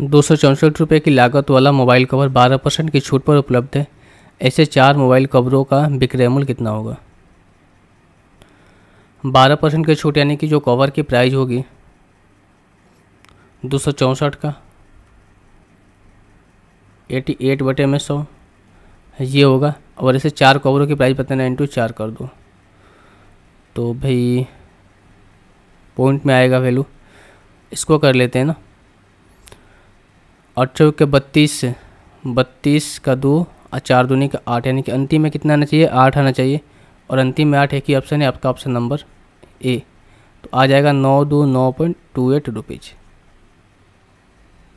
दो सौ चौंसठ रुपये की लागत वाला मोबाइल कवर बारह परसेंट की छूट पर उपलब्ध है ऐसे चार मोबाइल कवरों का विक्रय मूल्य कितना होगा बारह परसेंट की छूट यानी कि जो कवर की प्राइस होगी दो सौ चौंसठ का एटी एट बटे में सौ ये होगा और ऐसे चार कवरों की प्राइस बताना इंटू चार कर दो तो भाई पॉइंट में आएगा वैल्यू इसको कर लेते हैं ना और चौक के बत्तीस बत्तीस का दो और चार दूनी का आठ यानी कि अंतिम में कितना आना चाहिए आठ आना चाहिए और अंतिम में आठ एक ही ऑप्शन है आपका ऑप्शन नंबर ए तो आ जाएगा नौ दो नौ पॉइंट टू एट रुपीज़